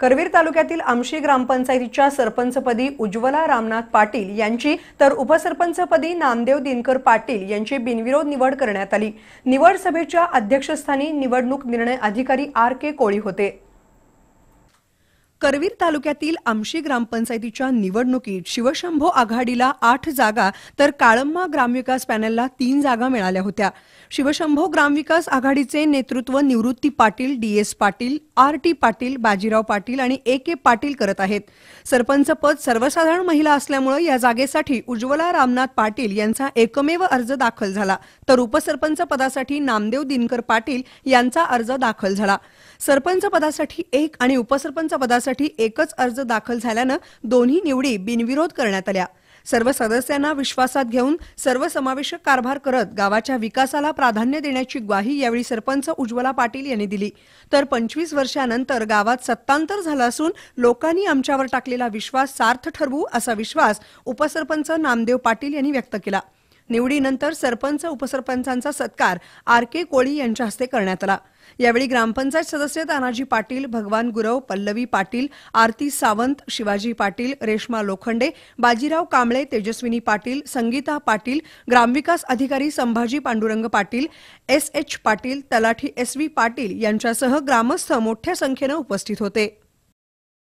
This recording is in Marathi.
करवीर तालुक्यातील आमशी ग्रामपंचायतीच्या सरपंचपदी उज्ज्वला रामनाथ पाटील यांची तर उपसरपंचपदी नामदेव दिनकर पाटील यांची बिनविरोध निवड करण्यात आली निवड सभेच्या अध्यक्षस्थानी निवडणूक निर्णय अधिकारी आर के कोळी होते करवीर तालुक्यातील आमशी ग्रामपंचायतीच्या निवडणुकीत शिवशंभो आघाडीला आठ जागा तर काळम्मा ग्रामविकास पॅनलला तीन जागा मिळाल्या होत्या शिवशंभो ग्रामविकास आघाडीचे नेतृत्व Nivrutti Patil D S Patil R T Patil Bajirao Patil आणि ए के पाटील करत आहेत सरपंच पद सर्वसाधारण महिला असल्यामुळे या जागेसाठी उज्ज्वला रामनाथ पाटील यांचा एकमेव अर्ज दाखल झाला तर उपसरपंच पदासाठी नामदेव दिनकर पाटील यांचा अर्ज दाखल झाला सरपंच पदासाठी एक आणि उपसरपंच पदासाठी पदासाठी एकच अर्ज दाखल झाल्यानं दोन्ही निवडी बिनविरोध करण्यात आल्या सर्व सदस्यांना विश्वासात घेऊन सर्वसमावेशक कारभार करत गावाच्या विकासाला प्राधान्य देण्याची ग्वाही यावेळी सरपंच उज्ज्वला पाटील यांनी दिली तर पंचवीस वर्षानंतर गावात सत्तांतर झालं असून लोकांनी आमच्यावर टाकलेला विश्वास सार्थ ठरवू असा विश्वास उपसरपंच नामदेव पाटील यांनी व्यक्त केला निवडीनंतर सरपंच उपसरपंचांचा सत्कार आर के कोळी यांच्या हस्ते करण्यात आला यावेळी ग्रामपंचायत सदस्य तानाजी पाटील भगवान गुरव पल्लवी पाटील आरती सावंत शिवाजी पाटील रेश्मा लोखंडे बाजीराव कांबळे तेजस्विनी पाटील संगीता पाटील ग्रामविकास अधिकारी संभाजी पांडुरंग पाटील एस एच पाटील तलाठी एस व्ही पाटील यांच्यासह ग्रामस्थ मोठ्या संख्येनं उपस्थित होते